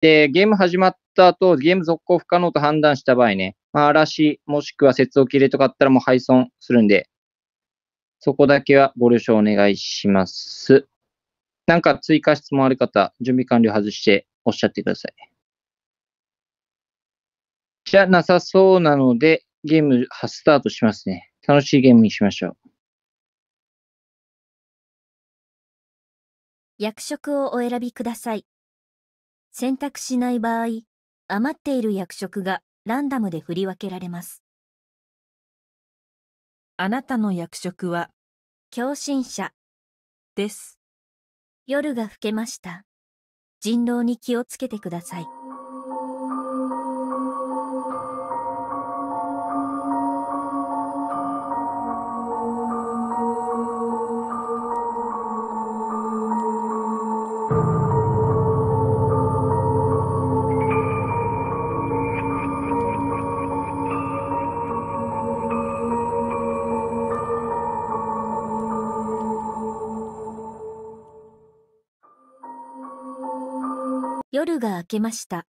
で、ゲーム始まった後、ゲーム続行不可能と判断した場合ね、まあ、嵐、もしくは接続切れとかあったらもう配損するんで、そこだけはご了承お願いします。なんか追加質問ある方、準備完了外しておっしゃってください。じゃなさそうなので、ゲームはスタートしますね。楽しいゲームにしましょう。役職をお選びください。選択しない場合、余っている役職がランダムで振り分けられます。あなたの役職は、共振者です。夜が更けました。人狼に気をつけてください。が明けました。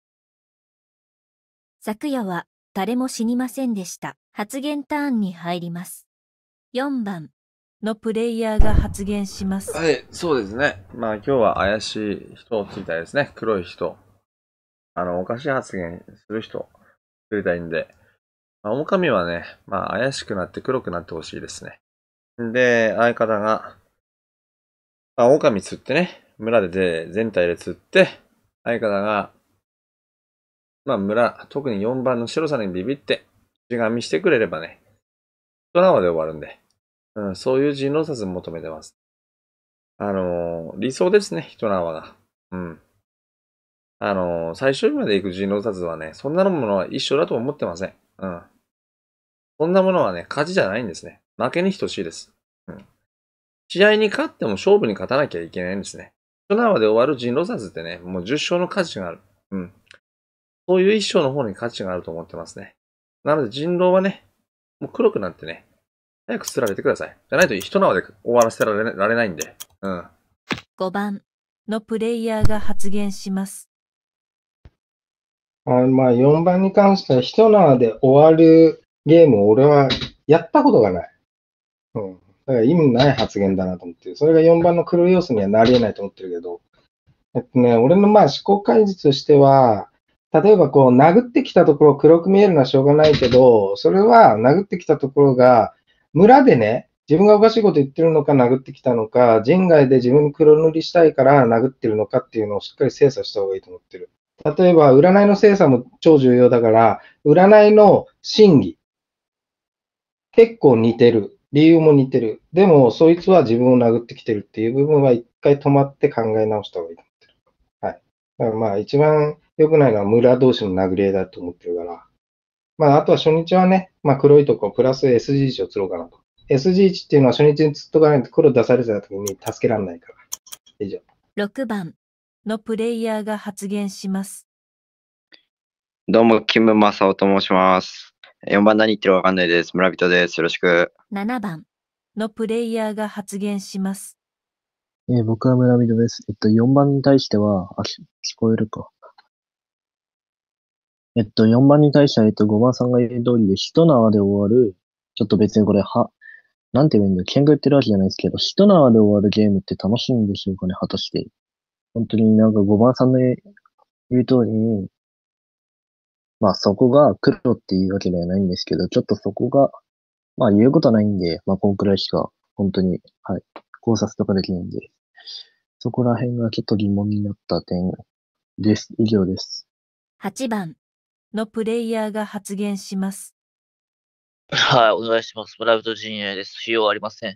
昨夜は誰も死にませんでした。発言ターンに入ります。4番のプレイヤーが発言します。はい、そうですね。まあ今日は怪しい人をついたいですね。黒い人。あの、おかしい発言する人釣りたいんで。まあ、狼はね、まあ怪しくなって黒くなってほしいですね。で、相方が、まあ、狼釣ってね、村で全体で釣って、相方が、まあ村、特に4番の白さにビビって、字紙してくれればね、ドラマで終わるんで、うん、そういう人狼殺求めてます。あのー、理想ですね、人縄が。うん。あのー、最終日まで行く人狼殺はね、そんなものは一緒だと思ってません。うん。そんなものはね、勝ちじゃないんですね。負けに等しいです。うん。試合に勝っても勝負に勝たなきゃいけないんですね。人縄で終わる人狼殺ってね、もう10勝の価値がある。うん。そういう一生の方に価値があると思ってますね。なので人狼はね、もう黒くなってね、早く釣られてください。じゃないと一縄で終わらせられられないんで。うん。5番のプレイヤーが発言します。あまあ、4番に関しては、一縄で終わるゲームを俺はやったことがない。うん。だから意味ない発言だなと思って、それが4番の黒要素にはなり得ないと思ってるけど、えっとね、俺のまあ思考解説としては、例えばこう殴ってきたところ黒く見えるのはしょうがないけど、それは殴ってきたところが村でね、自分がおかしいこと言ってるのか殴ってきたのか、人外で自分に黒塗りしたいから殴ってるのかっていうのをしっかり精査した方がいいと思ってる。例えば占いの精査も超重要だから、占いの真偽、結構似てる。理由も似てる。でも、そいつは自分を殴ってきてるっていう部分は一回止まって考え直した方がいいと思ってる。はい。だからまあ一番良くないのは村同士の殴り合いだと思ってるから。まああとは初日はね、まあ黒いとこプラス SG1 を釣ろうかなと。SG1 っていうのは初日に釣っとかないと黒出されてた時に助けられないから。以上。6番のプレイヤーが発言します。どうも、キム・マサオと申します。4番何言ってるかわかんないです。村人です。よろしく。7番のプレイヤーが発言します。えー、僕は村人です。えっと、4番に対しては、あ、聞こえるか。えっと、4番に対しては、えっと、5番さんが言う通りで、一縄で終わる、ちょっと別にこれ、は、なんて言えばいいんだ、喧嘩言ってるわけじゃないですけど、一縄で終わるゲームって楽しいんでしょうかね、果たして。本当になんか5番さんの言う通りに、まあそこが黒っていうわけではないんですけど、ちょっとそこが、まあ言うことないんで、まあこんくらいしか本当に、はい、考察とかできないんで、そこら辺がちょっと疑問になった点です。以上です。8番のプレイヤーが発言します。はい、お願いします。プライベート陣営です。費用ありません。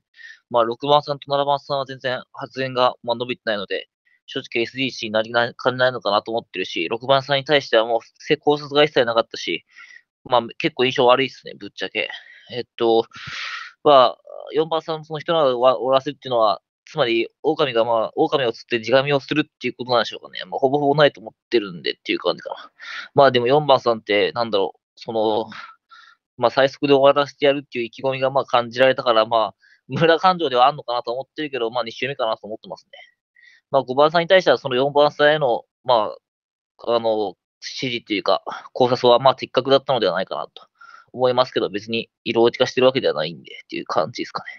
まあ、6番さんと7番さんは全然発言が、まあ、伸びてないので、正直 SDC になりなかねないのかなと思ってるし、6番さんに対してはもう、高卒が一切なかったし、まあ、結構印象悪いですね、ぶっちゃけ。えっと、まあ、4番さんのその人などを終わらせるっていうのは、つまり、狼がまあ、狼を釣って地神をするっていうことなんでしょうかね。まあ、ほぼほぼないと思ってるんでっていう感じかな。まあ、でも4番さんって、なんだろう、その、まあ、最速で終わらせてやるっていう意気込みがまあ感じられたから、まあ、村感情ではあるのかなと思ってるけど、まあ、2周目かなと思ってますね。まあ、5番さんに対しては、その4番さんへの、まあ、あの、指示というか、考察は、まあ、的確だったのではないかなと思いますけど、別に色落ち化してるわけではないんで、っていう感じですかね。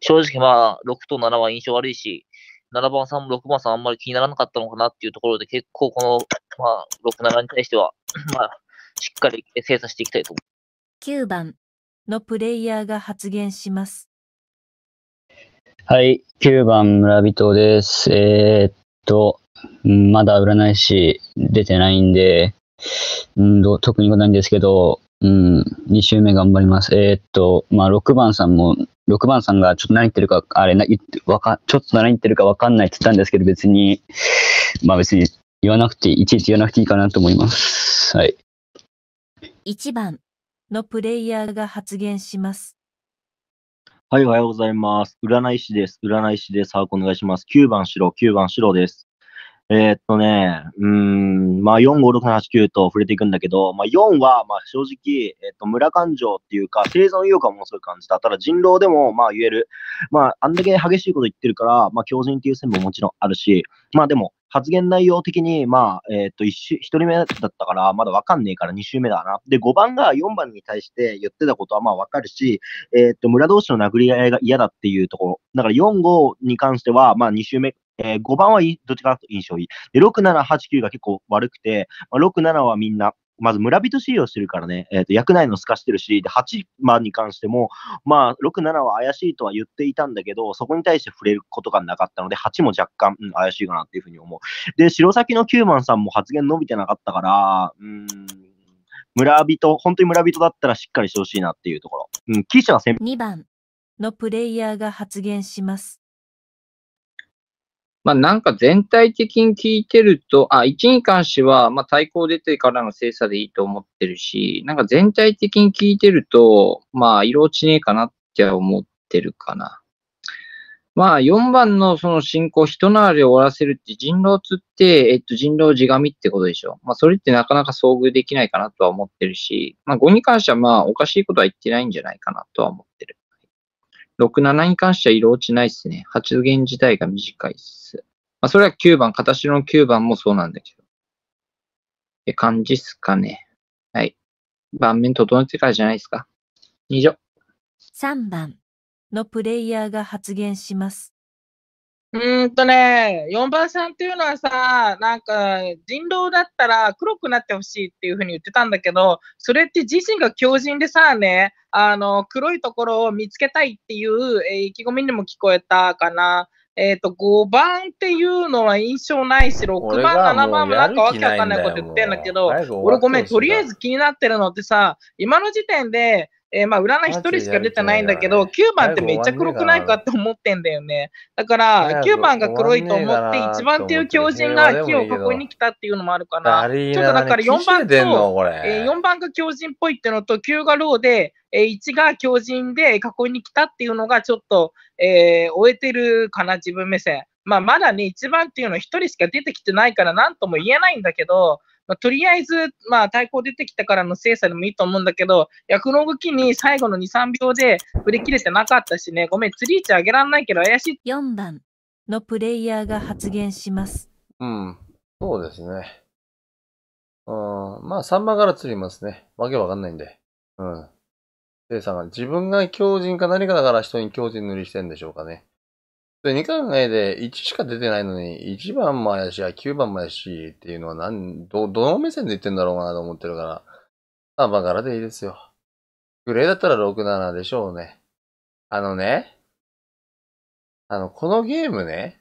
正直、まあ、6と7は印象悪いし、7番さんも6番さんあんまり気にならなかったのかなっていうところで、結構この、まあ、6、7に対しては、まあ、しっかり精査していきたいと思います。9番のプレイヤーが発言します。はい、9番村人です。えー、っと、まだ占い師出てないんで、うんど、特に言わないんですけど、うん、2週目頑張ります。えー、っと、まあ、6番さんも、6番さんがちょっと何言ってるか、あれ、なわかちょっと何言ってるかわかんないって言ったんですけど、別に、まあ別に言わなくていちいち言わなくていいかなと思います。はい。1番のプレイヤーが発言します。はい、おはようございます。占い師です。占い師です。把握お願いします。9番白、9番白です。えー、っとね、うん、まあ、4、5、6、7、8、9と触れていくんだけど、まあ、4は、まあ、正直、えっと、村感情っていうか、生存意欲はものすごい感じた。ただ、人狼でも、まあ、言える。まあ、あんだけ激しいこと言ってるから、まあ、狂人っていう線ももちろんあるし、まあ、でも、発言内容的に、まあ、えっ、ー、と1週、1人目だったから、まだわかんねえから2週目だな。で、5番が4番に対して言ってたことはまあわかるし、えっ、ー、と、村同士の殴り合いが嫌だっていうところ。だから4、5に関しては、まあ2週目、えー、5番はいい、どっちかと印象いい。で、6、7、8、9が結構悪くて、まあ、6、7はみんな、まず村人仕用してるからね、えっ、ー、と、役内の透かしてるし、で、8番に関しても、まあ、6、7は怪しいとは言っていたんだけど、そこに対して触れることがなかったので、8も若干、うん、怪しいかなっていうふうに思う。で、白崎の9番さんも発言伸びてなかったから、うん、村人、本当に村人だったらしっかりしてほしいなっていうところ。うん、記者は先2番のプレイヤーが発言します。まあ、なんか全体的に聞いてると、あ、1に関しては、まあ、対抗出てからの精査でいいと思ってるし、なんか全体的に聞いてると、まあ、色落ちねえかなって思ってるかな。まあ、4番のその進行、人なりを終わらせるって人狼つって、えっと、人狼地紙ってことでしょ。まあ、それってなかなか遭遇できないかなとは思ってるし、まあ、5に関してはまあ、おかしいことは言ってないんじゃないかなとは思ってる。6、7に関しては色落ちないですね。発言自体が短いっす。まあ、それは9番、形の9番もそうなんだけど。って感じっすかね。はい。盤面整ってからじゃないですか。以上。3番のプレイヤーが発言します。うんとね、4番さんっていうのはさ、なんか人狼だったら黒くなってほしいっていうふうに言ってたんだけど、それって自身が強人でさ、ね、あの、黒いところを見つけたいっていう、えー、意気込みにも聞こえたかな。えっ、ー、と、5番っていうのは印象ないし、6番、7番もなんかわけわかんないこと言ってんだけど、俺ごめん、とりあえず気になってるのってさ、今の時点で、えー、まあ、占い一人しか出てないんだけど、9番ってめっちゃ黒くないかって思ってんだよね。だから、9番が黒いと思って、1番っていう狂人が木を囲いに来たっていうのもあるかなちょっとだから4番と、え4番が狂人っぽいっていうのと、9がローで、え1が狂人で囲いに来たっていうのがちょっと、え終えてるかな、自分目線。まあ、まだね、1番っていうの1人しか出てきてないから、なんとも言えないんだけど、まあ、とりあえず、まあ、対抗出てきたからの精査でもいいと思うんだけど、役の動きに最後の2、3秒で振り切れてなかったしね、ごめん、釣り位置上げらんないけど怪しい。4番のプレイヤーが発言します。うん、そうですね。うん、まあ、サンマから釣りますね。わけわかんないんで。うん。せさんが、自分が狂人か何かだから人に狂人塗りしてんでしょうかね。で、2回考えで1しか出てないのに、1番もやし、9番もやしっていうのは何、ど、どの目線で言ってんだろうなと思ってるから、3番からでいいですよ。グレーだったら6、7でしょうね。あのね、あの、このゲームね、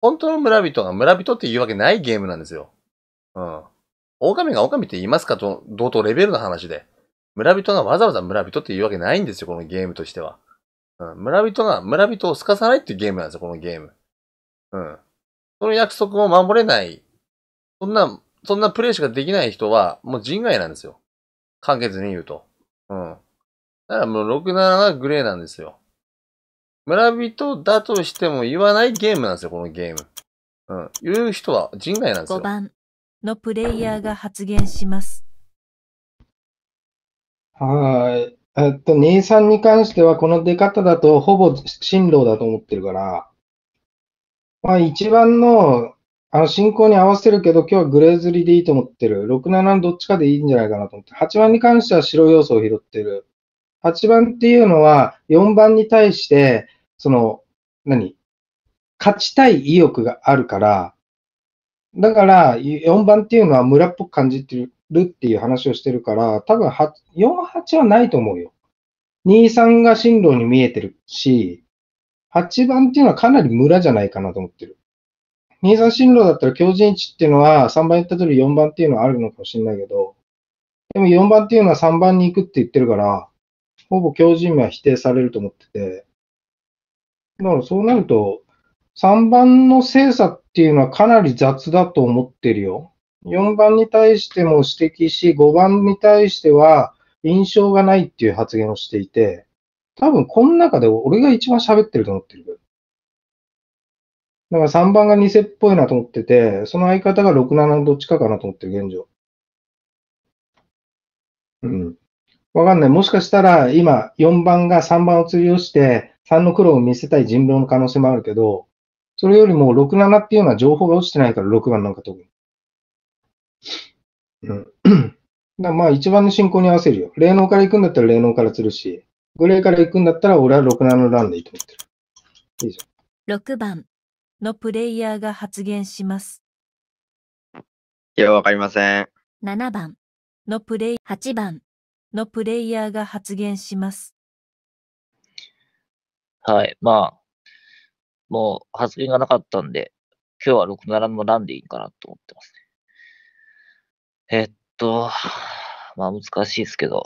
本当の村人が村人って言うわけないゲームなんですよ。うん。狼が狼って言いますかと、同等レベルの話で。村人がわざわざ村人って言うわけないんですよ、このゲームとしては。うん。村人が、村人をすかさないっていうゲームなんですよ、このゲーム。うん。その約束を守れない。そんな、そんなプレイしかできない人は、もう人外なんですよ。簡潔に言うと。うん。だからもう67がグレーなんですよ。村人だとしても言わないゲームなんですよ、このゲーム。うん。言う人は人外なんですよ。5番のプレイヤーが発言します。はい。えっと、23に関しては、この出方だと、ほぼ進路だと思ってるから、まあ、一番の、あの、進行に合わせるけど、今日はグレーズリでいいと思ってる。6、7どっちかでいいんじゃないかなと思って。8番に関しては白要素を拾ってる。8番っていうのは、4番に対して、その、何勝ちたい意欲があるから、だから、4番っていうのは村っぽく感じてるるっていう話をしてるから、多分4、8はないと思うよ。2、3が進路に見えてるし、8番っていうのはかなり村じゃないかなと思ってる。2、3進路だったら強靭値っていうのは3番言った通り4番っていうのはあるのかもしれないけど、でも4番っていうのは3番に行くって言ってるから、ほぼ強靭面は否定されると思ってて、だからそうなると、3番の精査っていうのはかなり雑だと思ってるよ。4番に対しても指摘し、5番に対しては印象がないっていう発言をしていて、多分この中で俺が一番喋ってると思ってる。だから3番が偽っぽいなと思ってて、その相方が6、7のどっちかかなと思ってる、現状。うん。わかんない。もしかしたら、今、4番が3番を釣りをして、3の黒を見せたい人狼の可能性もあるけど、それよりも6、7っていうのは情報が落ちてないから、6番なんか特に。うん。だまあ一番の進行に合わせるよ。霊能から行くんだったら霊能から釣るし、グレーから行くんだったら俺は6、七のランでいいと思ってる。いいじゃん。6番のプレイヤーが発言します。いや、わかりません。7番のプレイ、8番のプレイヤーが発言します。はい、まあ、もう発言がなかったんで、今日は6、7のランでいいかなと思ってますね。えっと、まあ難しいですけど、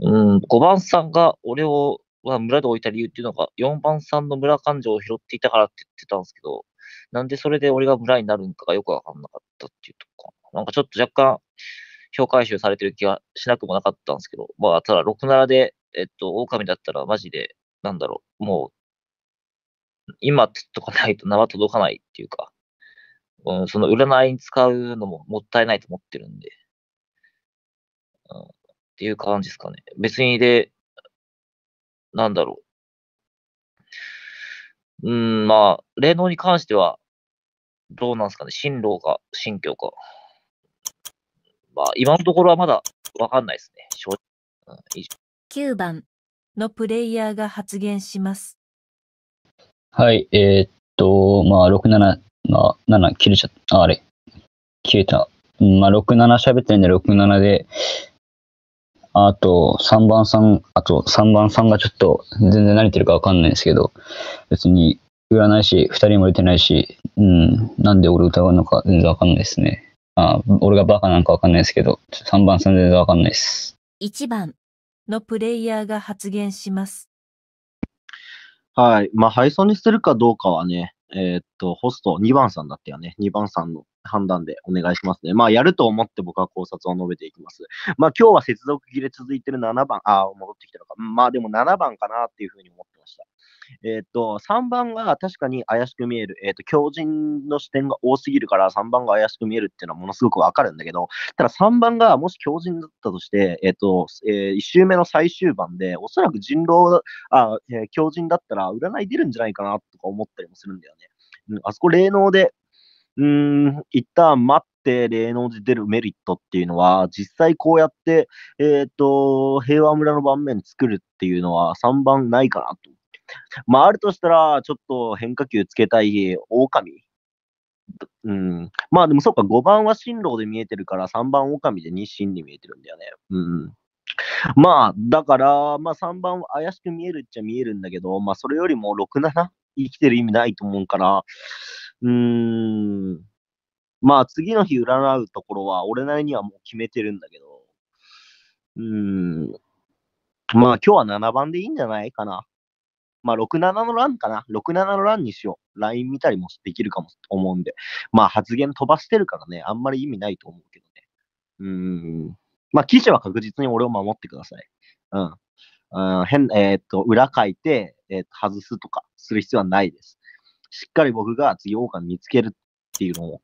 うん、5番さんが俺を、あ、村で置いた理由っていうのが、4番さんの村感情を拾っていたからって言ってたんですけど、なんでそれで俺が村になるんかがよくわかんなかったっていうとこかな。なんかちょっと若干、評回収されてる気がしなくもなかったんですけど、まあ、ただ、6、7で、えっと、狼だったらマジで、なんだろう、もう、今とかないと名は届かないっていうか、うん、その占いに使うのももったいないと思ってるんで、うん、っていう感じですかね。別にで、なんだろう。うん、まあ、霊能に関しては、どうなんですかね。進路か、新教か。まあ、今のところはまだわかんないですね。正直。うん、9番のプレイヤーが発言します。はい、えー、っと、まあ、67あ、7切れちゃった。あれ。消えた。まあ、6、7喋ってるんで、6、7で、あと、3番さん、あと、3番さんがちょっと、全然慣れてるかわかんないんですけど、別に、ないし、2人も出てないし、うん、なんで俺歌うのか全然わかんないですね。あ俺がバカなんかわかんないですけど、3番さん全然わかんないです。1番のプレイヤーが発言します。はい。まあ、配送にしてるかどうかはね、えー、っと、ホスト2番さんだったよね。2番さんの判断でお願いしますね。まあ、やると思って僕は考察を述べていきます。まあ、今日は接続切れ続いてる7番、あ、戻ってきたのか。まあ、でも7番かなっていうふうに思ってました。えっ、ー、と、3番が確かに怪しく見える。えっ、ー、と、強靭の視点が多すぎるから、3番が怪しく見えるっていうのはものすごくわかるんだけど、ただ3番がもし強靭だったとして、えっ、ー、と、え1周目の最終盤で、おそらく人狼、あ、え強靭だったら占い出るんじゃないかなとか思ったりもするんだよね。うん、あそこ霊能で、うん、一旦待って、霊能で出るメリットっていうのは、実際こうやって、えっ、と、平和村の盤面作るっていうのは3番ないかなとまあ、あるとしたら、ちょっと変化球つけたい狼。うん。まあでもそうか、5番は進路で見えてるから、3番狼で日進に見えてるんだよね。うん。まあ、だから、まあ3番は怪しく見えるっちゃ見えるんだけど、まあそれよりも6、7生きてる意味ないと思うから、うーん。まあ次の日占うところは、俺なりにはもう決めてるんだけど、うーん。まあ今日は7番でいいんじゃないかな。まあ、67の欄かな ?67 の欄にしよう。LINE 見たりもできるかも思うんで。まあ、発言飛ばしてるからね、あんまり意味ないと思うけどね。うん。まあ、記事は確実に俺を守ってください。うん。うん、変、えー、っと、裏書いて、えー、っと、外すとかする必要はないです。しっかり僕が次、王冠見つけるっていうのを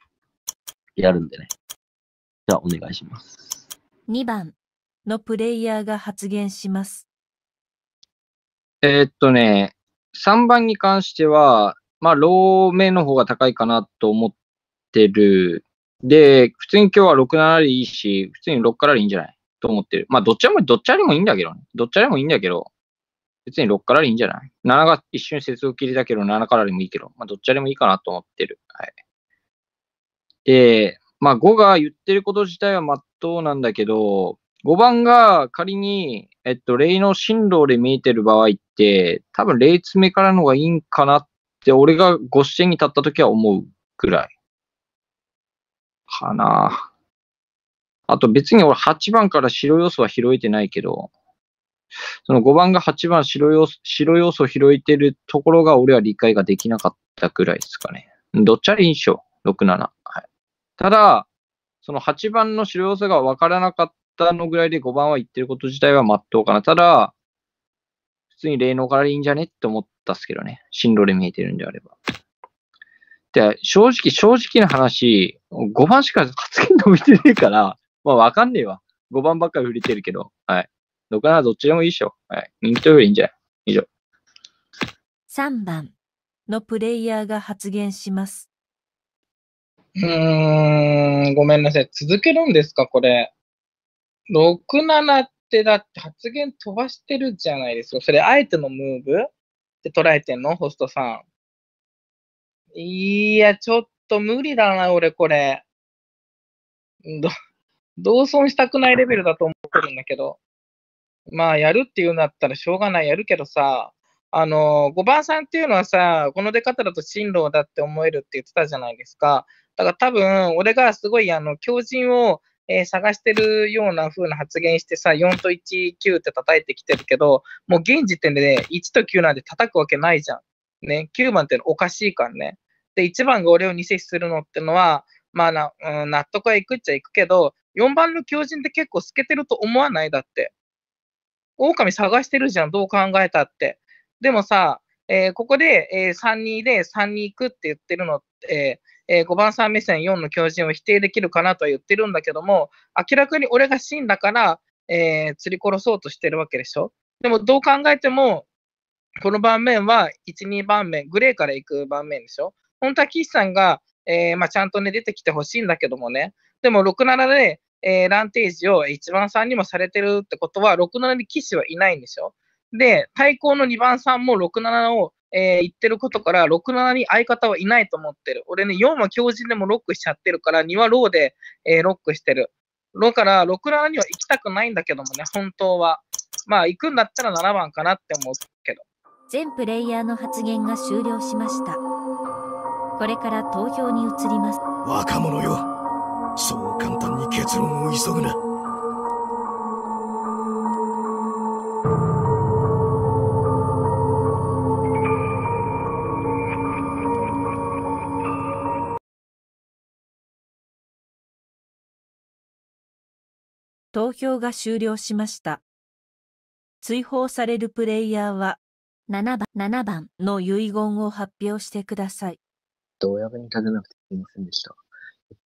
やるんでね。じゃあ、お願いします。2番のプレイヤーが発言します。えー、っとね、3番に関しては、まあ、ロー目の方が高いかなと思ってる。で、普通に今日は6、7でいいし、普通に6からでいいんじゃないと思ってる。まあ、どっちも、どっちでもいいんだけどね。どっちでもいいんだけど、別に6からでいいんじゃない ?7 が一瞬接続切りだけど、7からでもいいけど、まあ、どっちでもいいかなと思ってる。はい。で、まあ、5が言ってること自体はまっとうなんだけど、5番が仮にえっと、霊の進路で見えてる場合って、多分霊詰めからの方がいいんかなって、俺がご視点に立った時は思うくらい。かなあと別に俺8番から白要素は拾えてないけど、その5番が8番白要素、白要素を拾えてるところが俺は理解ができなかったくらいですかね。どっちあり印象 ?6、7。はい。ただ、その8番の白要素が分からなかったたのぐらいで5番は言ってること自体は全うかな。ただ、普通に霊能からいいんじゃねって思ったっすけどね。進路で見えてるんであれば。で、正直、正直な話、5番しか発言伸びてねえから、まあわかんねえわ。5番ばっかり振れてるけど、はい。6番はどっちでもいいっしょ。はい。人気投票でいいんじゃない以上。3番のプレイヤーが発言します。うーん、ごめんなさい。続けるんですか、これ。67ってだって発言飛ばしてるじゃないですか。それ、あえてのムーブって捉えてんのホストさん。いや、ちょっと無理だな、俺、これ。ど、同損したくないレベルだと思ってるんだけど。まあ、やるっていうんだったらしょうがない、やるけどさ、あの、5番さんっていうのはさ、この出方だと進路だって思えるって言ってたじゃないですか。だから多分、俺がすごい、あの、狂人をえー、探してるような風な発言してさ、4と1、9って叩いてきてるけど、もう現時点でね、1と9なんて叩くわけないじゃん。ね、9番ってのおかしいからね。で、1番が俺を2世するのってのは、まあな、うん、納得はいくっちゃいくけど、4番の狂人って結構透けてると思わないだって。狼探してるじゃん、どう考えたって。でもさ、えー、ここで、えー、3-2で3-2いくって言ってるのって、えー、5番さん目線4の強靭を否定できるかなとは言ってるんだけども、明らかに俺が死んだから、えー、釣り殺そうとしてるわけでしょ。でもどう考えても、この盤面は1、2番目、グレーから行く盤面でしょ。本当は岸さんが、えー、まあ、ちゃんとね、出てきてほしいんだけどもね。でも6、7で、えー、ランテージを1番さんにもされてるってことは、6、7に騎士はいないんでしょで、対抗の2番さんも6-7を、えー、言ってることから、6-7に相方はいないと思ってる。俺ね、4は強靭でもロックしちゃってるから、2はローで、えー、ロックしてる。だから、6-7には行きたくないんだけどもね、本当は。まあ、行くんだったら7番かなって思うけど。全プレイヤーの発言が終了しました。これから投票に移ります。若者よ、そう簡単に結論を急ぐな。投票が終了しました。追放されるプレイヤーは、7番 ,7 番の遺言を発表してください。親がに立てなくてすいませんでした。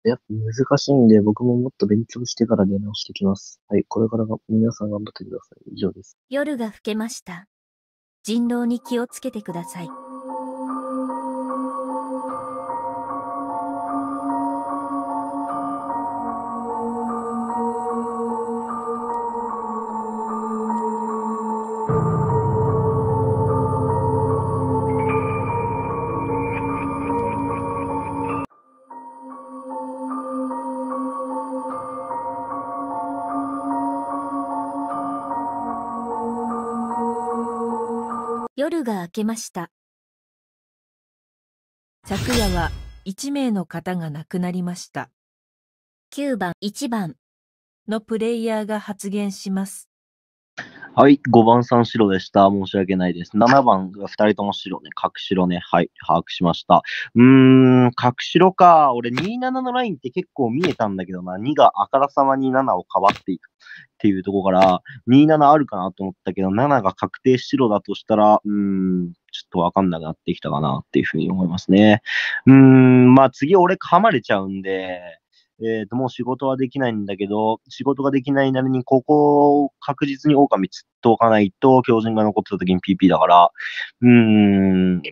やっぱ難しいんで、僕ももっと勉強してから出直してきます。はい、これからが皆さん頑張ってください。以上です。夜が更けました。人狼に気をつけてください。夜が明けました昨夜は1名の方が亡くなりました9番1番のプレイヤーが発言しますはい、5番さん白でした。申し訳ないです。7番が2人とも白ね、角白ね。はい、把握しました。うーん、角白か。俺、27のラインって結構見えたんだけどな。2があからさまに7を変わっていくっていうとこから、27あるかなと思ったけど、7が確定白だとしたら、うーん、ちょっとわかんなくなってきたかなっていうふうに思いますね。うーん、まあ次俺噛まれちゃうんで、えっ、ー、と、もう仕事はできないんだけど、仕事ができないなりに、ここを確実に狼釣っておかないと、強靭が残った時に PP だから、うーん、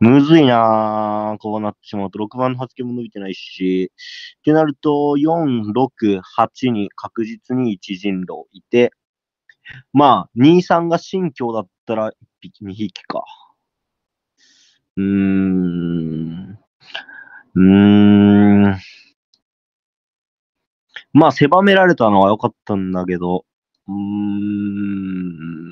むずいなこうなってしまうと、6番の発言も伸びてないし、ってなると、4、6、8に確実に一人狼いて、まあ、2、3が新居だったら1匹、2匹か。うーん。うーん。まあ、狭められたのは良かったんだけど、うーん、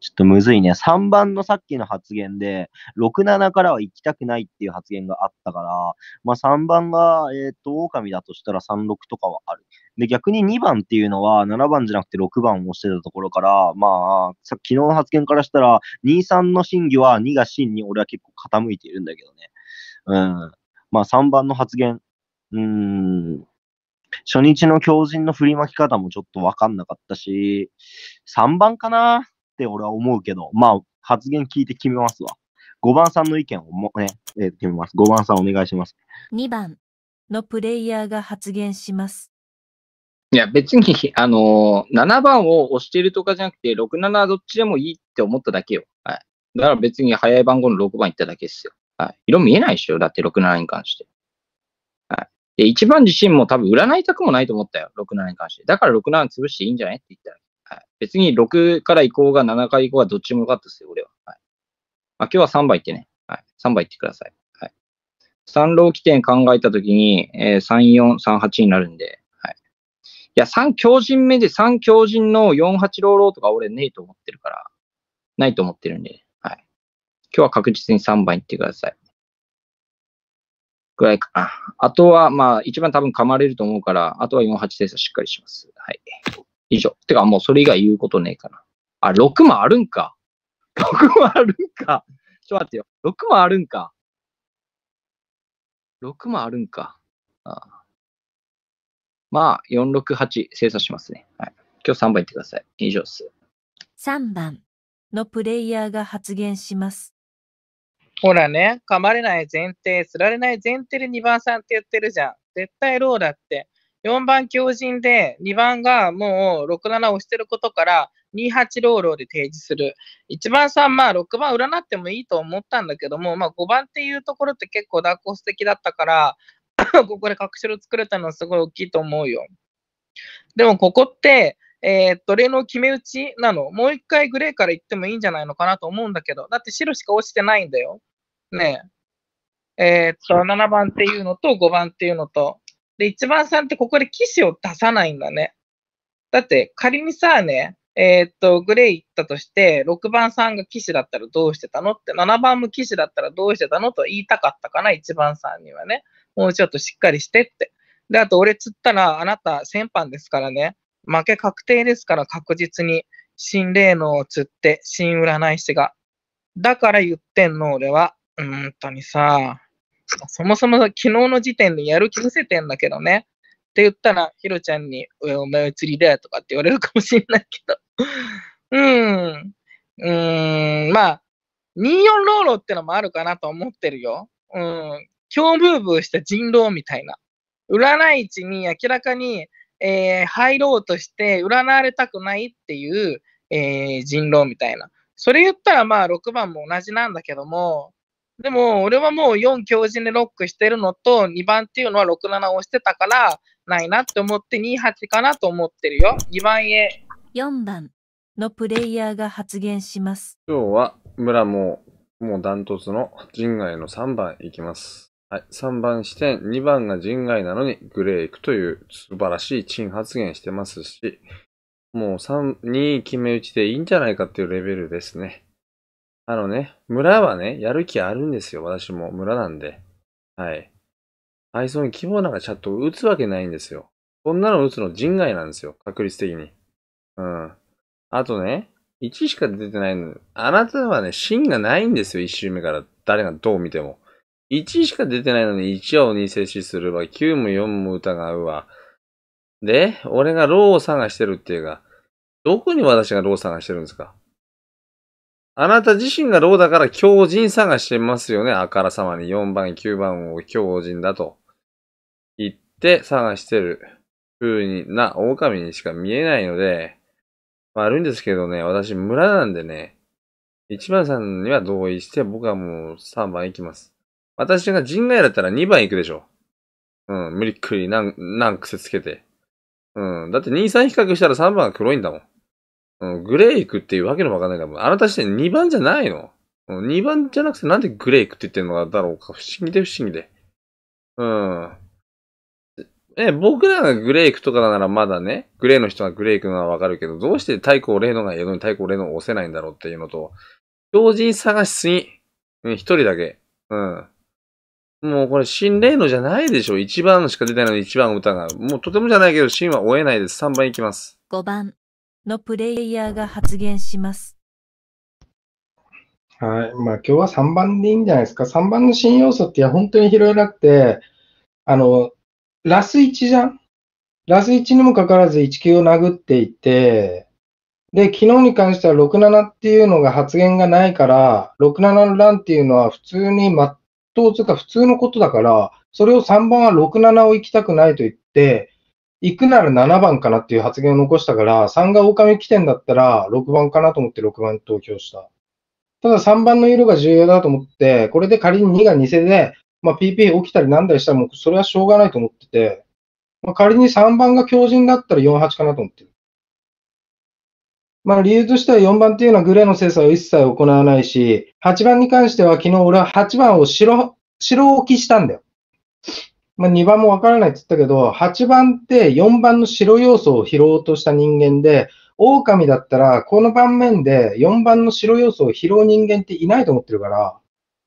ちょっとむずいね。3番のさっきの発言で、6、7からは行きたくないっていう発言があったから、まあ3番が、えっ、と、狼だとしたら3、6とかはある。で、逆に2番っていうのは、7番じゃなくて6番を押してたところから、まあ、さ昨日の発言からしたら、2、3の審議は2が真に俺は結構傾いているんだけどね。うん。まあ3番の発言、うん、初日の強靭の振り巻き方もちょっとわかんなかったし、3番かなって俺は思うけど、まあ、発言聞いて決めますわ。5番さんの意見をも、ね、えー、決めます。5番さんお願いします。2番のプレイヤーが発言します。いや、別に、あのー、7番を押してるとかじゃなくて、6、7どっちでもいいって思っただけよ。はい。だから別に早い番号の6番行っただけですよ。はい。色見えないでしょだって6、7に関して。で、1番自身も多分占いたくもないと思ったよ、67に関して。だから67潰していいんじゃないって言ったら。はい、別に6から移行が7からこうがどっちも良かったですよ、俺は。はいまあ、今日は3倍ってね。はい、3倍ってください。はい、3浪起点考えたときに、えー、3、4、3、8になるんで。はい、いや、3強人目で3強人の4、8ローローとか俺ねえと思ってるから、ないと思ってるんで。はい、今日は確実に3番行ってください。ぐらいかな。あとは、まあ、一番多分噛まれると思うから、あとは48精査しっかりします。はい。以上。てか、もうそれ以外言うことねえかな。あ、6もあるんか。6もあるんか。ちょっと待ってよ。6もあるんか。6もあるんか。ああまあ、468精査しますね。はい。今日3番いってください。以上です。3番のプレイヤーが発言します。ほらね、噛まれない前提、すられない前提で2番さんって言ってるじゃん。絶対ローだって。4番強靭で、2番がもう67押してることから、28ローローで提示する。1番さん、まあ6番占ってもいいと思ったんだけども、まあ5番っていうところって結構ダークホース的だったから、ここで隠しろ作れたのはすごい大きいと思うよ。でもここって、えー、っと、例の決め打ちなの、もう一回グレーから行ってもいいんじゃないのかなと思うんだけど、だって白しか落ちてないんだよ。ねえ。えー、っと、7番っていうのと5番っていうのと。で、1番さんってここで騎士を出さないんだね。だって仮にさ、ね、えー、っと、グレー行ったとして、6番さんが騎士だったらどうしてたのって、7番も騎士だったらどうしてたのと言いたかったかな、1番さんにはね。もうちょっとしっかりしてって。で、あと俺釣ったら、あなた先般ですからね。負け確定ですから確実に新霊能を釣って新占い師が。だから言ってんの俺は、うんとにさ、そもそも昨日の時点でやる気伏せてんだけどね。って言ったら、ひろちゃんに、お前移りだよとかって言われるかもしれないけど。うーん。うーん。まあ、24ローロってのもあるかなと思ってるよ。うん。今日ブーブーした人狼みたいな。占い地に明らかに、えー、入ろうとして占われたくないっていう、えー、人狼みたいな。それ言ったらまあ6番も同じなんだけども、でも俺はもう4強靭でロックしてるのと2番っていうのは67を押してたからないなって思って28かなと思ってるよ。2番へ。4番のプレイヤーが発言します。今日は村ももうダントツの陣外の3番いきます。はい、3番視点、2番が人外なのにグレー行くという素晴らしいチン発言してますし、もう3、2位決め打ちでいいんじゃないかっていうレベルですね。あのね、村はね、やる気あるんですよ。私も村なんで。はい。アイソン規模なんかちゃんと打つわけないんですよ。こんなの打つの人外なんですよ。確率的に。うん。あとね、1しか出てないの。あなたはね、芯がないんですよ。1周目から。誰がどう見ても。1しか出てないのに1話を2接しするわ。9も4も疑うわ。で、俺がローを探してるっていうか、どこに私がローを探してるんですかあなた自身がローだから狂人探してますよね。あからさまに4番、9番を狂人だと言って探してる風にな狼にしか見えないので、悪いんですけどね、私村なんでね、1番さんには同意して僕はもう3番行きます。私が陣外だったら2番行くでしょ。うん、無理っくり何、何癖つけて。うん、だって2、3比較したら3番が黒いんだもん。うん、グレー行くっていうわけのわかんないかも。あなたして2番じゃないの。うん、2番じゃなくてなんでグレー行くって言ってんのだろうか。不思議で不思議で。うん。え、僕らがグレー行くとかならまだね、グレーの人がグレー行くのはわかるけど、どうして太鼓霊のが江戸に太鼓霊のを押せないんだろうっていうのと、標人探しすぎ。うん、一人だけ。うん。もうこれ、新霊のじゃないでしょ。1番しか出ないのに1番歌が。もうとてもじゃないけど、新は追えないです。3番いきます。5番のプレイヤーが発言します。はい。まあ今日は3番でいいんじゃないですか。3番の新要素って本当に拾えなくて、あの、ラス1じゃんラス1にもかかわらず1級を殴っていて、で、昨日に関しては67っていうのが発言がないから、67のンっていうのは普通に全当とか普通のことだから、それを3番は6、7を行きたくないと言って、行くなら7番かなっていう発言を残したから、3が狼起点だったら6番かなと思って6番投票した。ただ3番の色が重要だと思って、これで仮に2が偽で、まあ、PP 起きたりなんだりしたらもうそれはしょうがないと思ってて、まあ、仮に3番が強靭だったら48かなと思ってる。まあ理由としては4番っていうのはグレーの精査を一切行わないし、8番に関しては昨日俺は8番を白、白置きしたんだよ。まあ2番もわからないって言ったけど、8番って4番の白要素を拾おうとした人間で、狼だったらこの盤面で4番の白要素を拾う人間っていないと思ってるから、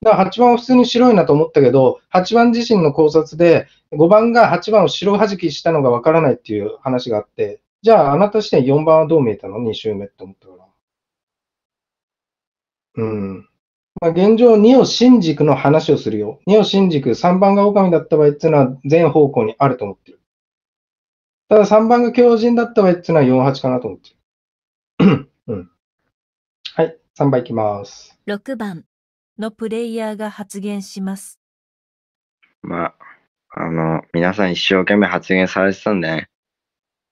だから8番は普通に白いなと思ったけど、8番自身の考察で5番が8番を白弾きしたのがわからないっていう話があって、じゃあ、あなた自体4番はどう見えたの ?2 周目って思ったから。うん。まあ、現状、2を新軸の話をするよ。2を新軸、3番が狼だった場合っていうのは全方向にあると思ってる。ただ3番が狂人だった場合っていうのは48かなと思ってる。うん。はい、3番いきます。6番のプレイヤーが発言します。まあ、あの、皆さん一生懸命発言されてたんで、ね、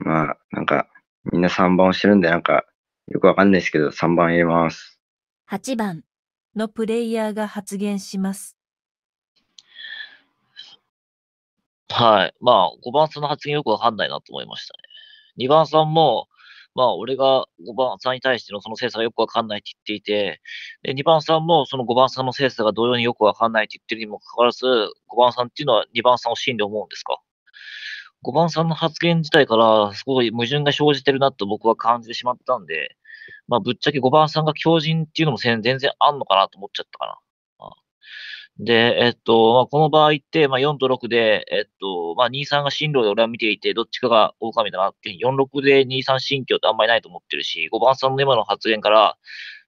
まあ、なんか、みんな3番をしてるんで、なんか、よくわかんないですけど、3番入れます。8番のプレイヤーが発言します。はい。まあ、5番さんの発言よくわかんないなと思いましたね。2番さんも、まあ、俺が5番さんに対してのその精査がよくわかんないって言っていて、で、2番さんもその5番さんの精査が同様によくわかんないって言ってるにもかかわらず、5番さんっていうのは2番さんを死んで思うんですか5番さんの発言自体から、すごい矛盾が生じてるなと僕は感じてしまったんで、まあ、ぶっちゃけ5番さんが強人っていうのも全然あんのかなと思っちゃったかな。で、えっと、まあ、この場合って、まあ、4と6で、えっと、まあ、2、3が進路で俺は見ていて、どっちかが狼だなっていう4、6で2、3進教ってあんまりないと思ってるし、5番さんの今の発言から、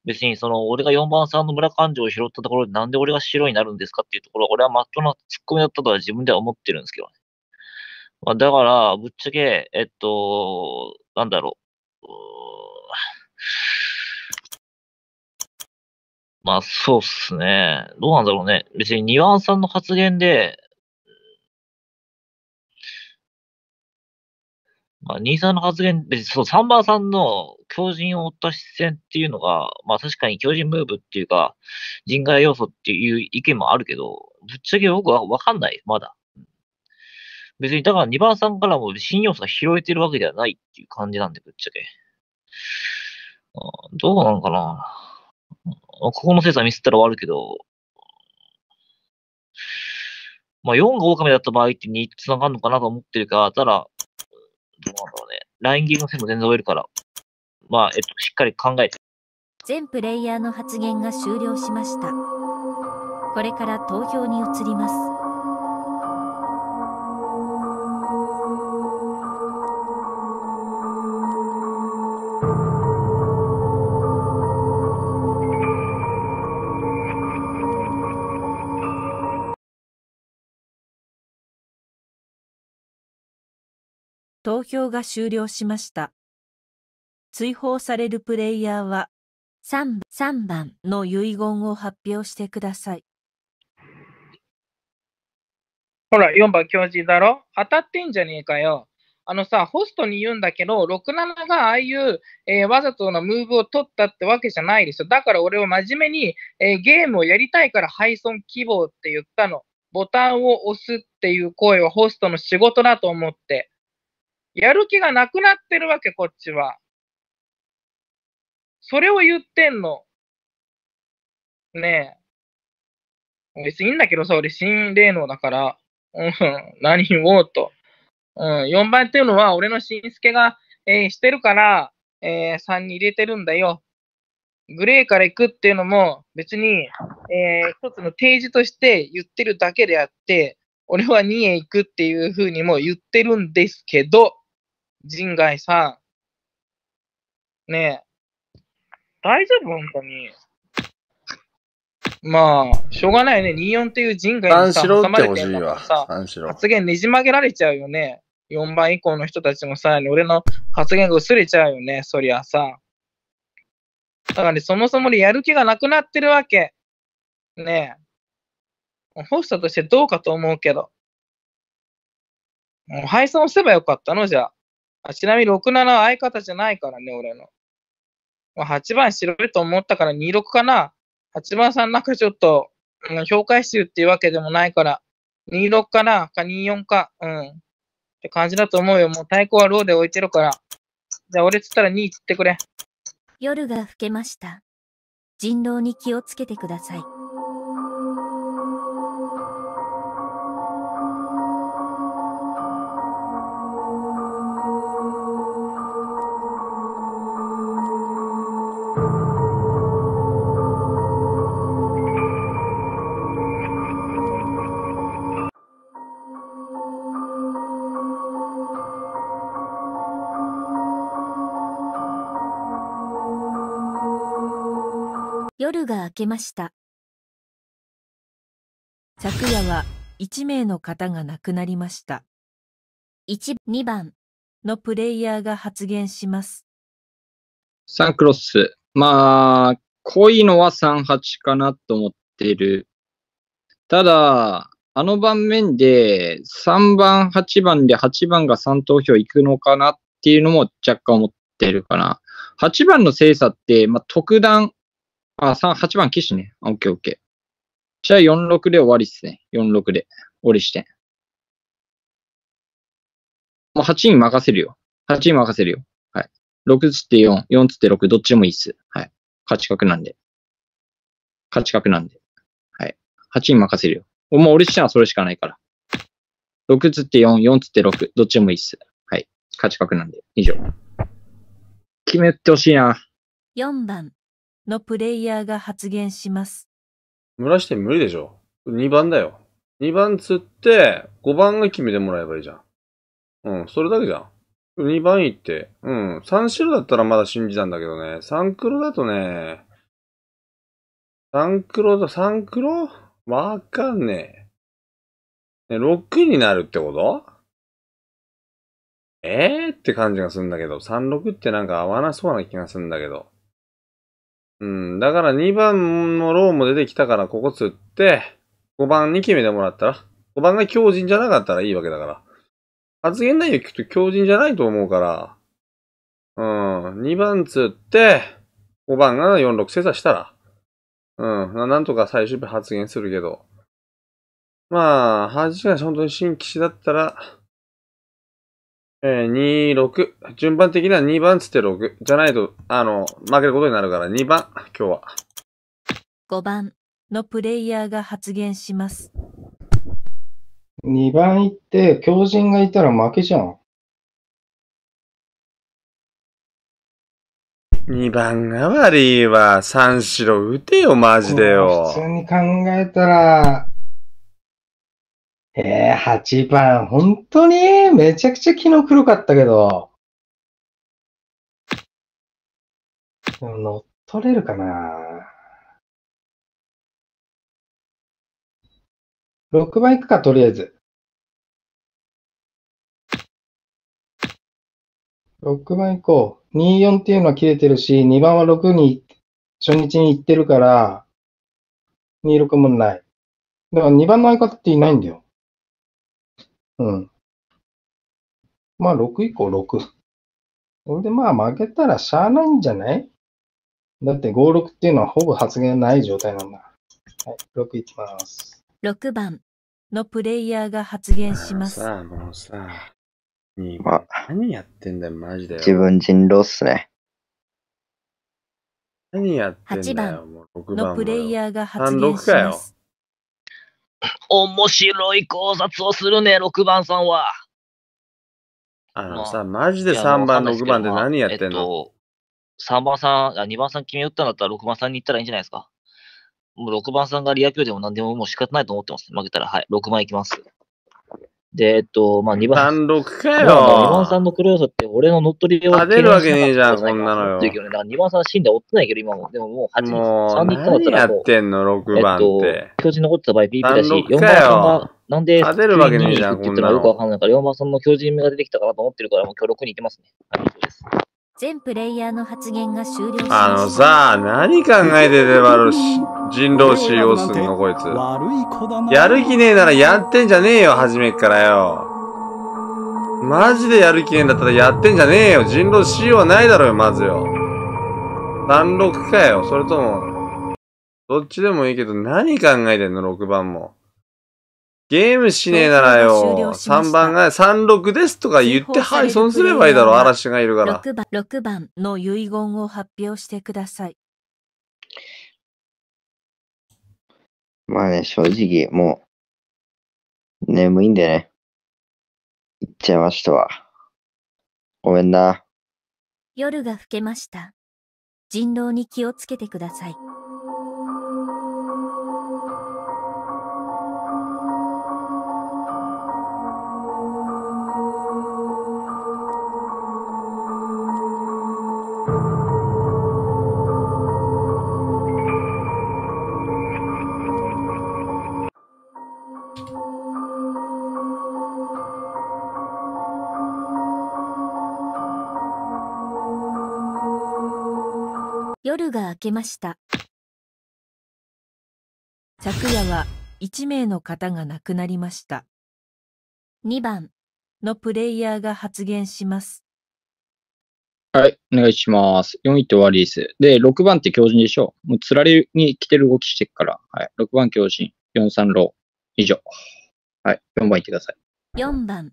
別にその、俺が4番さんの村勘定を拾ったところで、なんで俺が白になるんですかっていうところは、俺はまっとうなツッコミだったとは自分では思ってるんですけどね。まあ、だから、ぶっちゃけ、えっと、なんだろう。まあ、そうっすね。どうなんだろうね。別に、ニワンさんの発言で、まあ、兄さんの発言、別にそう、3番さんの強靭を追った視線っていうのが、まあ確かに強靭ムーブっていうか、人外要素っていう意見もあるけど、ぶっちゃけ僕はわかんない、まだ。別に、だから2番さんからも新要素が拾えてるわけではないっていう感じなんで、ぶっちゃけ。あどうなんかな。ここの精査ミスったら終わるけど、まあ、4が狼だった場合って2つがるのかなと思ってるから、ただ、どうなんだろうね。ライン切りの線も全然終えるから、まあ、えっと、しっかり考えて。全プレイヤーの発言が終了しました。これから投票に移ります。票が終了しました。追放されるプレイヤーは、3, 番の遺言を発表してください。ほら、4番教授だろ当たってんじゃねえかよ。あのさ、ホストに言うんだけど、67がああいう、えー、わざとのムーブを取ったってわけじゃないですよ。だから俺は真面目に、えー、ゲームをやりたいから配送希望って言ったの。ボタンを押すっていう声はホストの仕事だと思って。やる気がなくなってるわけ、こっちは。それを言ってんの。ねえ。別にいいんだけどさ、俺、新霊能だから。うん、何言おうと。うん、4番っていうのは、俺の新助が、えー、してるから、えー、3に入れてるんだよ。グレーから行くっていうのも、別に、えー、一つの提示として言ってるだけであって、俺は2へ行くっていうふうにも言ってるんですけど、人外さん。ねえ。大丈夫本当に。まあ、しょうがないよね。24っていう人外にさ、挟まれてるかさ、発言ねじ曲げられちゃうよね。4番以降の人たちもさ、俺の発言が薄れちゃうよね、そりゃさ。だからね、そもそもでやる気がなくなってるわけ。ねえ。ホストとしてどうかと思うけど。もう配送すればよかったのじゃあ。あちなみに67は相方じゃないからね、俺の。まあ、8番白いと思ったから26かな。8番さんなんかちょっと、うん、評価数っていうわけでもないから、26かな、か24か、うん。って感じだと思うよ。もう太鼓はローで置いてるから。じゃあ俺つったら2いってくれ。夜が更けました。人狼に気をつけてください。けました昨夜は1名の方が亡くなりました1、2番のプレイヤーが発言しますサンクロスまあ濃いのは38かなと思ってるただあの盤面で3番、8番で8番が3投票いくのかなっていうのも若干思ってるかな。8番の精査って、まあ、特段あ、3、8番騎士ね。オッケーオッケー。じゃあ46で終わりっすね。46で。折りして。もう8に任せるよ。8に任せるよ。はい。6つって4、4つって6、どっちでもいいっす。はい。勝ち角なんで。勝ち角なんで。はい。8に任せるよ。もう折りしてはそれしかないから。6つって4、4つって6、どっちでもいいっす。はい。勝ち角なんで。以上。決めてほしいな。4番。のプレイヤーが発言します。村ら無理でしょ。2番だよ。2番釣って、5番が決めてもらえばいいじゃん。うん、それだけじゃん。2番行って。うん、3白だったらまだ信じたんだけどね。3黒だとね、3黒だ、3黒わかんねえ。ね、6になるってことええー、って感じがするんだけど、36ってなんか合わなそうな気がするんだけど。うん、だから2番のローも出てきたから、ここ釣って、5番に決めてもらったら、5番が強靭じゃなかったらいいわけだから。発言内容聞くと強靭じゃないと思うから、うん、2番釣って、5番が46精査したら、うんな、なんとか最終日発言するけど。まあ、8が本当に新騎士だったら、えー、2、6。順番的には2番つって6。じゃないと、あの、負けることになるから2番、今日は。5番のプレイヤーが発言します。2番行って、強人がいたら負けじゃん。2番が悪いわ。三四郎打てよ、マジでよ。普通に考えたら、えー、8番、本当にめちゃくちゃ昨日黒かったけど。乗っ取れるかな6番いくか、とりあえず。6番いこう。24っていうのは切れてるし、2番は6に、初日に行ってるから、26もない。だから2番の相方っていないんだよ。うん。まあ、6以降6。それでまあ、負けたらしゃあないんじゃないだって5、6っていうのはほぼ発言ない状態なんだ。はい、6いきます。6番のプレイヤーが発言します。さあ、もうさ、に、ま、何やってんだよ、マジで。自分人狼っすね。何やってんだよ、8番のプレイヤーが発言します。面白い考察をするね、6番さんは。あのさ、マジで3番、6番で何やってんの、えっと、?3 番さん、あ2番さん決め打ったんだったら6番さんに行ったらいいんじゃないですか。もう6番さんがリア球でも何でももう仕方ないと思ってます。負けたら、はい、6番いきます。で、えっと、まあ、2番。三六かよ。2番さんのクロースって俺の乗っ取りを。勝るわけねえじゃん、そんなのよ。だから2番さん死んで追ってないけど、今も。でももう8、3人かったら。何やってんの、6番って。えっと、巨人残ってた場合 BP だし、4番さんが、なんで、出てるわけねえじゃん、こんなの。よくわかんないから、4番さんの強靭が出てきたかなと思ってるから、もう今日6に行てますね。はい、そうです。全プレイヤーの発言が終了あのさ、何考えててばるし、人狼使用すんのこいつ。やる気ねえならやってんじゃねえよ、初めっからよ。マジでやる気ねえんだったらやってんじゃねえよ。人狼使用はないだろよ、まずよ。段六かよ、それとも、どっちでもいいけど何考えてんの、6番も。ゲームしねえならよ。3番が、36ですとか言って、はい、損すればいいだろ、嵐がいるから。6番 ,6 番の遺言を発表してください。まあね、正直、もう、眠いんでね。行っちゃいましたわ。ごめんな。夜が更けました。人狼に気をつけてください。明けました昨夜は1名の方が亡くなりました2番のプレイヤーが発言しますはい、お願いします。4位って終わりです。で、6番って強靭でしょう。もう、つられに来てる動きしてっから。はい、6番狂人、4 3、6、以上。はい、4番いってください。4番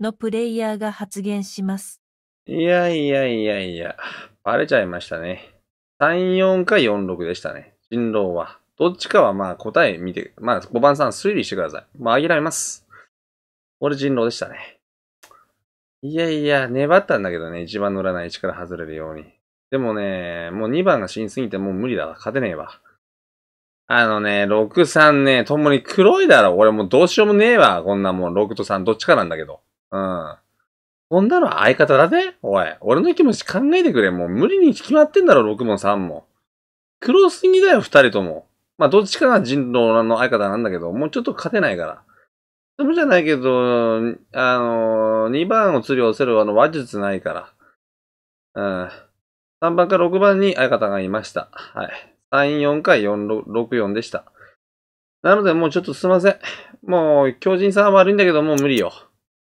のプレイヤーが発言します。いやいやいやいや、バレちゃいましたね。3、4か4、6でしたね。人狼は。どっちかはまあ答え見て、まあ5番さん推理してください。まあ諦めます。俺人狼でしたね。いやいや、粘ったんだけどね、1番乗らない1から外れるように。でもね、もう2番が死にすぎてもう無理だわ。勝てねえわ。あのね、6、3ね、ともに黒いだろ。俺もうどうしようもねえわ。こんなもん、6と3どっちかなんだけど。うん。こんなの相方だぜおい、俺の気持ち考えてくれ。もう無理に決まってんだろ、6も3も。黒すぎだよ、2人とも。まあ、どっちかが人狼の相方なんだけど、もうちょっと勝てないから。そうじゃないけど、あの、2番を釣り寄せるあの話術ないから。うん。3番か6番に相方がいました。はい。3、4か4、64でした。なのでもうちょっとすいません。もう、狂人さんは悪いんだけど、もう無理よ。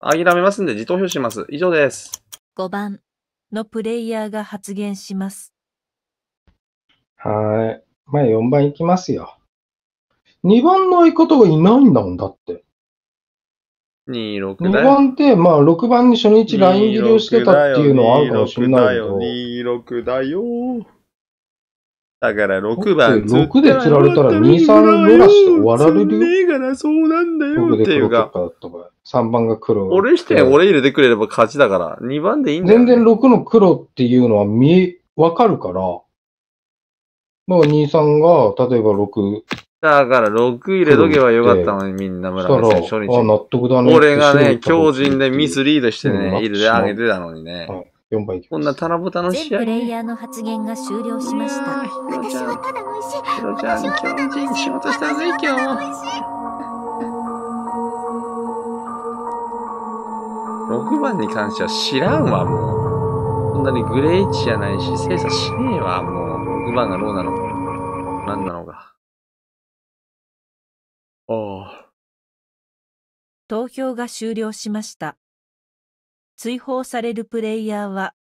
諦めますんで自投票します。以上です。5番のプレイヤーが発言します。はい。まあ4番いきますよ。2番の相方がいないんだもんだって。26だ2番って、まあ6番に初日ライン切りをしてたっていうのはあるかもしれないけど。26だよ。26だよ。だから6番。6で釣られたら2、3ぐらして終わられるよ。ねえからそうなんだよっていうか。3番が黒。俺して俺入れてくれれば勝ちだから、2番でいいんだよ、ね、全然6の黒っていうのは見え、わかるから、まあ2、3が、例えば6。だから6入れとけばよかったのにみんな村上初日。あ、納得だね。俺がね、強靭でミスリードしてね、入れてあげてたのにね。うん4番いきこんなタラの試合。全プレイヤーの発言が終了しました。私ちゃん、仕事したぜ、今日。6番に関しては知らんわ、もう。そんなにグレーチじゃないし、精査しねえわ、もう。6番がどうなの何なのか。ああ。投票が終了しました。追放されるプレイヤーは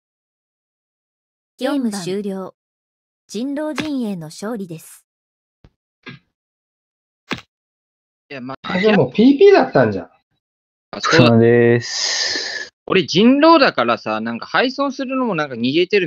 ゲーム終了人狼陣営の勝利ですいや、まあ、でじゃあもう PP だったんじゃん。あそうだ。です。俺人狼だからさ、なんか配送するのもなんか逃げてる